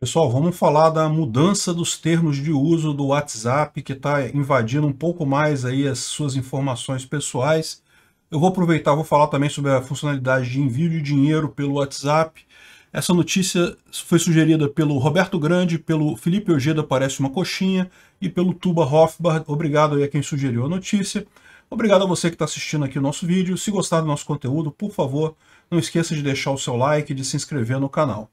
Pessoal, vamos falar da mudança dos termos de uso do WhatsApp, que está invadindo um pouco mais aí as suas informações pessoais. Eu vou aproveitar, vou falar também sobre a funcionalidade de envio de dinheiro pelo WhatsApp. Essa notícia foi sugerida pelo Roberto Grande, pelo Felipe Ojeda Parece Uma Coxinha e pelo Tuba Hoffbar. Obrigado aí a quem sugeriu a notícia. Obrigado a você que está assistindo aqui o nosso vídeo. Se gostar do nosso conteúdo, por favor, não esqueça de deixar o seu like e de se inscrever no canal.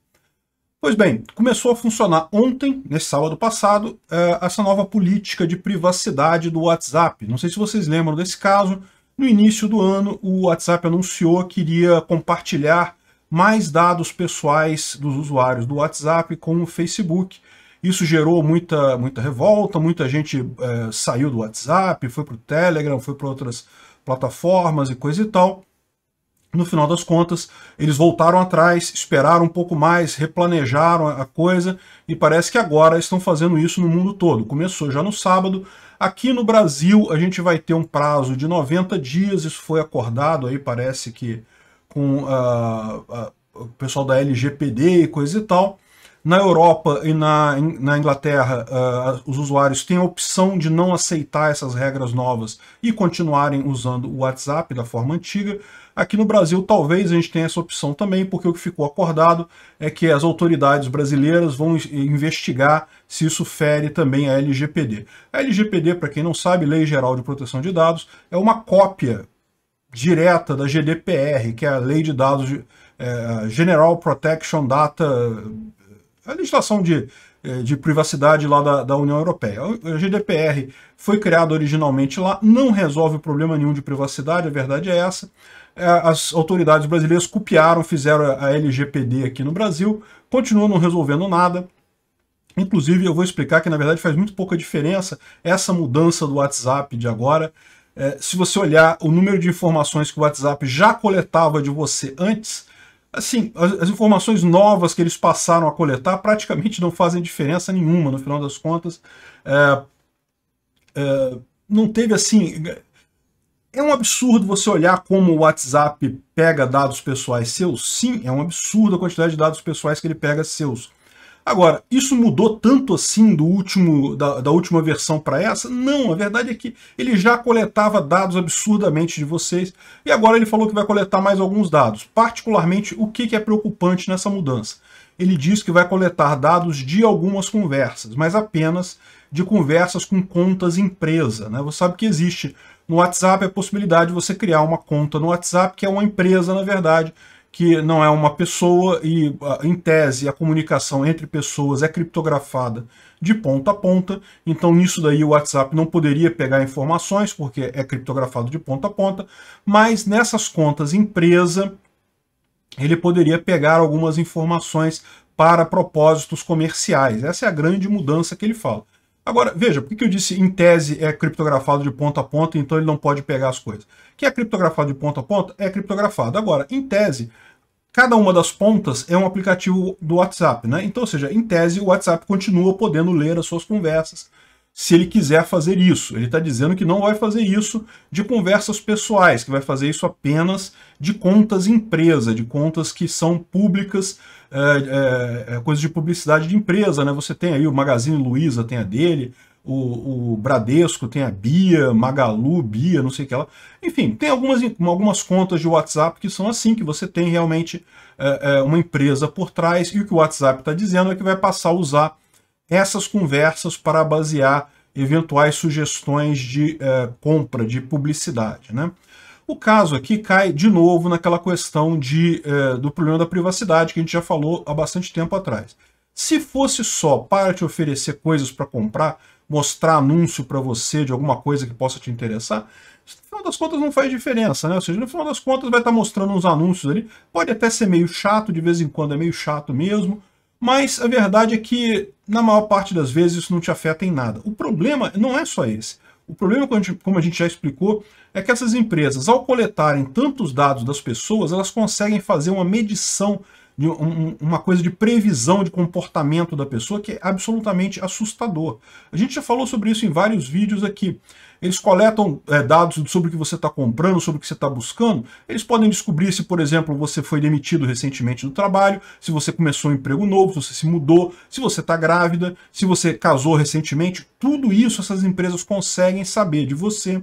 Pois bem, começou a funcionar ontem, nesse sábado passado, eh, essa nova política de privacidade do WhatsApp. Não sei se vocês lembram desse caso. No início do ano, o WhatsApp anunciou que iria compartilhar mais dados pessoais dos usuários do WhatsApp com o Facebook. Isso gerou muita, muita revolta, muita gente é, saiu do WhatsApp, foi para o Telegram, foi para outras plataformas e coisa e tal. No final das contas, eles voltaram atrás, esperaram um pouco mais, replanejaram a coisa e parece que agora estão fazendo isso no mundo todo. Começou já no sábado. Aqui no Brasil, a gente vai ter um prazo de 90 dias. Isso foi acordado aí, parece que com uh, uh, o pessoal da LGPD e coisa e tal. Na Europa e na, na Inglaterra, uh, os usuários têm a opção de não aceitar essas regras novas e continuarem usando o WhatsApp da forma antiga. Aqui no Brasil, talvez a gente tenha essa opção também, porque o que ficou acordado é que as autoridades brasileiras vão investigar se isso fere também a LGPD. A LGPD, para quem não sabe, Lei Geral de Proteção de Dados, é uma cópia direta da GDPR, que é a Lei de Dados de, eh, General Protection Data é a legislação de, eh, de privacidade lá da, da União Europeia. O GDPR foi criado originalmente lá, não resolve problema nenhum de privacidade, a verdade é essa. É, as autoridades brasileiras copiaram, fizeram a LGPD aqui no Brasil, continuam não resolvendo nada. Inclusive, eu vou explicar que, na verdade, faz muito pouca diferença essa mudança do WhatsApp de agora. É, se você olhar o número de informações que o WhatsApp já coletava de você antes, Assim, as, as informações novas que eles passaram a coletar praticamente não fazem diferença nenhuma, no final das contas. É, é, não teve assim. É um absurdo você olhar como o WhatsApp pega dados pessoais seus? Sim, é um absurdo a quantidade de dados pessoais que ele pega seus. Agora, isso mudou tanto assim do último da, da última versão para essa? Não, a verdade é que ele já coletava dados absurdamente de vocês e agora ele falou que vai coletar mais alguns dados. Particularmente, o que, que é preocupante nessa mudança? Ele diz que vai coletar dados de algumas conversas, mas apenas de conversas com contas empresa. Né? Você sabe que existe no WhatsApp a possibilidade de você criar uma conta no WhatsApp, que é uma empresa, na verdade, que não é uma pessoa e, ah, em tese, a comunicação entre pessoas é criptografada de ponta a ponta. Então, nisso daí, o WhatsApp não poderia pegar informações, porque é criptografado de ponta a ponta. Mas nessas contas empresa, ele poderia pegar algumas informações para propósitos comerciais. Essa é a grande mudança que ele fala. Agora, veja, por que eu disse em tese é criptografado de ponta a ponta então ele não pode pegar as coisas? Que é criptografado de ponta a ponta É criptografado. Agora, em tese, cada uma das pontas é um aplicativo do WhatsApp, né? Então, ou seja, em tese, o WhatsApp continua podendo ler as suas conversas se ele quiser fazer isso. Ele está dizendo que não vai fazer isso de conversas pessoais, que vai fazer isso apenas de contas empresa, de contas que são públicas é, é, é coisas de publicidade de empresa, né? Você tem aí o Magazine Luiza, tem a dele, o, o, Bradesco tem a Bia, Magalu, Bia, não sei o que lá. Enfim, tem algumas, algumas contas de WhatsApp que são assim, que você tem realmente é, é, uma empresa por trás, e o que o WhatsApp está dizendo é que vai passar a usar essas conversas para basear eventuais sugestões de é, compra, de publicidade. Né? O caso aqui cai de novo naquela questão de, eh, do problema da privacidade que a gente já falou há bastante tempo atrás. Se fosse só para te oferecer coisas para comprar, mostrar anúncio para você de alguma coisa que possa te interessar, no final das contas não faz diferença, né? Ou seja, no final das contas vai estar tá mostrando uns anúncios ali. Pode até ser meio chato, de vez em quando é meio chato mesmo, mas a verdade é que, na maior parte das vezes, isso não te afeta em nada. O problema não é só esse. O problema, como a gente já explicou, é que essas empresas, ao coletarem tantos dados das pessoas, elas conseguem fazer uma medição de um, uma coisa de previsão de comportamento da pessoa que é absolutamente assustador. A gente já falou sobre isso em vários vídeos aqui. Eles coletam é, dados sobre o que você está comprando, sobre o que você está buscando. Eles podem descobrir se, por exemplo, você foi demitido recentemente do trabalho, se você começou um emprego novo, se você se mudou, se você está grávida, se você casou recentemente. Tudo isso essas empresas conseguem saber de você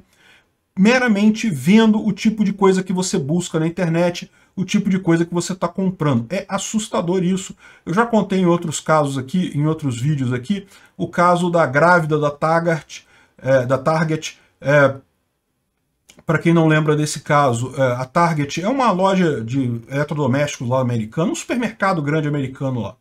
meramente vendo o tipo de coisa que você busca na internet, o tipo de coisa que você está comprando. É assustador isso. Eu já contei em outros casos aqui, em outros vídeos aqui, o caso da grávida da Target, é, da Target. É, para quem não lembra desse caso, é, a Target é uma loja de eletrodomésticos lá americano um supermercado grande americano lá.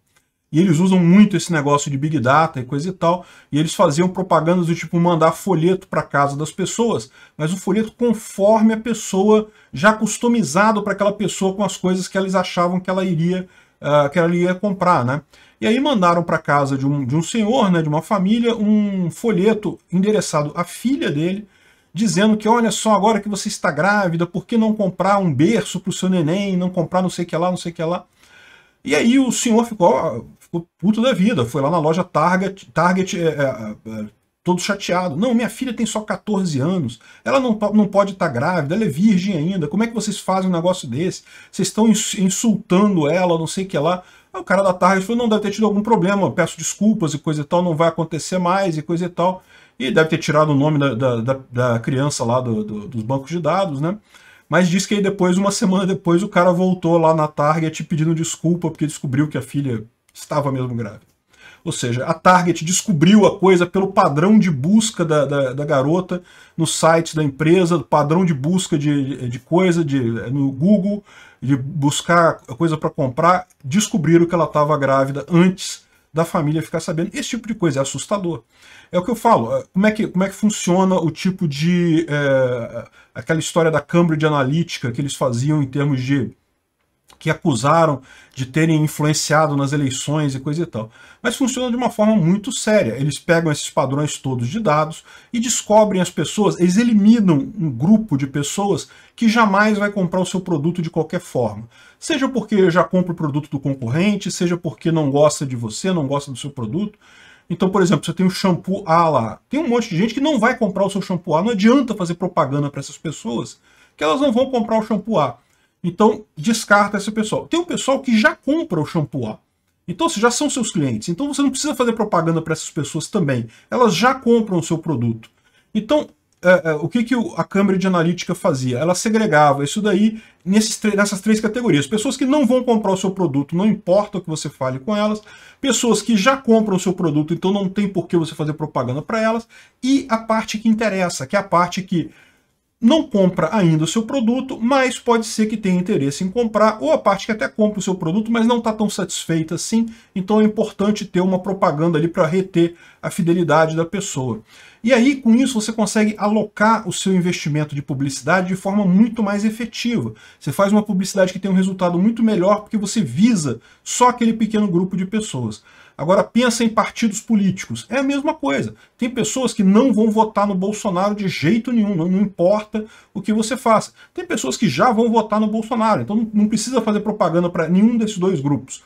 E eles usam muito esse negócio de Big Data e coisa e tal. E eles faziam propagandas do tipo mandar folheto para casa das pessoas, mas o folheto conforme a pessoa, já customizado para aquela pessoa com as coisas que eles achavam que ela iria, uh, que ela iria comprar, né? E aí mandaram para casa de um, de um senhor, né, de uma família, um folheto endereçado à filha dele, dizendo que olha só, agora que você está grávida, por que não comprar um berço para o seu neném, não comprar não sei o que lá, não sei o que lá. E aí o senhor ficou, ficou puto da vida, foi lá na loja Target, Target é, é, é, é todo chateado. Não, minha filha tem só 14 anos, ela não, não pode estar tá grávida, ela é virgem ainda, como é que vocês fazem um negócio desse? Vocês estão insultando ela, não sei o que lá. Aí o cara da Target falou, não, deve ter tido algum problema, peço desculpas e coisa e tal, não vai acontecer mais e coisa e tal. E deve ter tirado o nome da, da, da criança lá do, do, dos bancos de dados, né? Mas diz que aí depois, uma semana depois, o cara voltou lá na Target pedindo desculpa porque descobriu que a filha estava mesmo grávida. Ou seja, a Target descobriu a coisa pelo padrão de busca da, da, da garota no site da empresa, padrão de busca de, de coisa de, no Google, de buscar coisa para comprar, descobriram que ela estava grávida antes da família ficar sabendo. Esse tipo de coisa é assustador. É o que eu falo. É, como é que, como é que funciona o tipo de... É, aquela história da Cambridge Analytica que eles faziam em termos de que acusaram de terem influenciado nas eleições e coisa e tal. Mas funciona de uma forma muito séria. Eles pegam esses padrões todos de dados e descobrem as pessoas, eles eliminam um grupo de pessoas que jamais vai comprar o seu produto de qualquer forma. Seja porque já compra o produto do concorrente, seja porque não gosta de você, não gosta do seu produto. Então, por exemplo, você tem o shampoo A lá. Tem um monte de gente que não vai comprar o seu shampoo A. Não adianta fazer propaganda para essas pessoas, que elas não vão comprar o shampoo A. Então, descarta esse pessoal. Tem um pessoal que já compra o shampoo A. Então, se assim, já são seus clientes, então você não precisa fazer propaganda para essas pessoas também. Elas já compram o seu produto. Então, é, é, o que, que a Câmara de Analítica fazia? Ela segregava isso daí nesses, nessas três categorias. Pessoas que não vão comprar o seu produto, não importa o que você fale com elas. Pessoas que já compram o seu produto, então não tem por que você fazer propaganda para elas. E a parte que interessa, que é a parte que não compra ainda o seu produto, mas pode ser que tenha interesse em comprar, ou a parte que até compra o seu produto, mas não está tão satisfeita assim, então é importante ter uma propaganda ali para reter a fidelidade da pessoa. E aí, com isso, você consegue alocar o seu investimento de publicidade de forma muito mais efetiva. Você faz uma publicidade que tem um resultado muito melhor, porque você visa só aquele pequeno grupo de pessoas. Agora pensa em partidos políticos. É a mesma coisa. Tem pessoas que não vão votar no Bolsonaro de jeito nenhum, não, não importa o que você faça. Tem pessoas que já vão votar no Bolsonaro, então não, não precisa fazer propaganda para nenhum desses dois grupos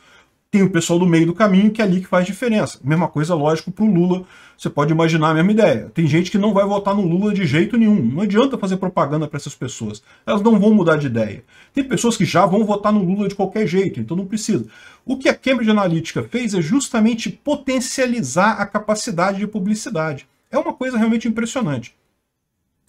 tem o pessoal do meio do caminho que é ali que faz diferença. Mesma coisa, lógico, para o Lula. Você pode imaginar a mesma ideia. Tem gente que não vai votar no Lula de jeito nenhum. Não adianta fazer propaganda para essas pessoas. Elas não vão mudar de ideia. Tem pessoas que já vão votar no Lula de qualquer jeito, então não precisa. O que a Cambridge Analytica fez é justamente potencializar a capacidade de publicidade. É uma coisa realmente impressionante.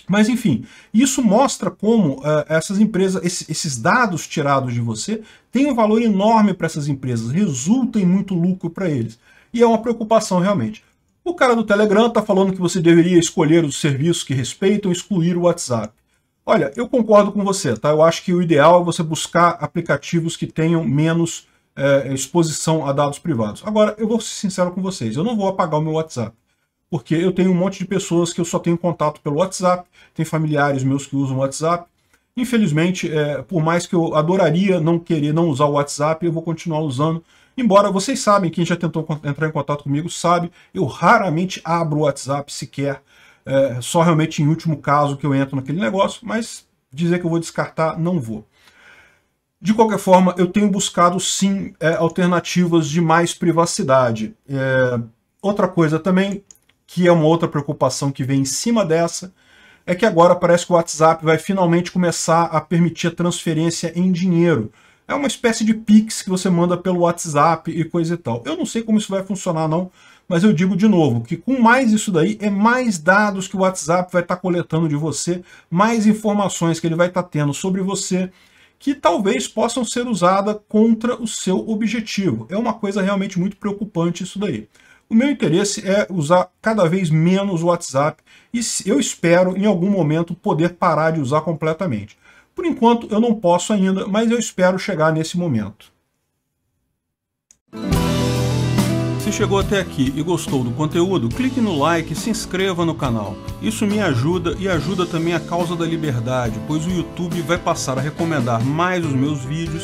Mas enfim, isso mostra como uh, essas empresas, esses, esses dados tirados de você têm um valor enorme para essas empresas, resulta em muito lucro para eles. E é uma preocupação realmente. O cara do Telegram está falando que você deveria escolher os serviços que respeitam e excluir o WhatsApp. Olha, eu concordo com você, tá? Eu acho que o ideal é você buscar aplicativos que tenham menos é, exposição a dados privados. Agora, eu vou ser sincero com vocês, eu não vou apagar o meu WhatsApp porque eu tenho um monte de pessoas que eu só tenho contato pelo WhatsApp, tem familiares meus que usam WhatsApp. Infelizmente, é, por mais que eu adoraria não querer não usar o WhatsApp, eu vou continuar usando. Embora vocês sabem, quem já tentou entrar em contato comigo sabe, eu raramente abro o WhatsApp sequer, é, só realmente em último caso que eu entro naquele negócio, mas dizer que eu vou descartar, não vou. De qualquer forma, eu tenho buscado sim é, alternativas de mais privacidade. É, outra coisa também, que é uma outra preocupação que vem em cima dessa, é que agora parece que o WhatsApp vai finalmente começar a permitir a transferência em dinheiro. É uma espécie de Pix que você manda pelo WhatsApp e coisa e tal. Eu não sei como isso vai funcionar, não, mas eu digo de novo que com mais isso daí, é mais dados que o WhatsApp vai estar tá coletando de você, mais informações que ele vai estar tá tendo sobre você, que talvez possam ser usadas contra o seu objetivo. É uma coisa realmente muito preocupante isso daí. O meu interesse é usar cada vez menos o WhatsApp e eu espero em algum momento poder parar de usar completamente. Por enquanto eu não posso ainda, mas eu espero chegar nesse momento. Se chegou até aqui e gostou do conteúdo, clique no like e se inscreva no canal. Isso me ajuda e ajuda também a causa da liberdade, pois o YouTube vai passar a recomendar mais os meus vídeos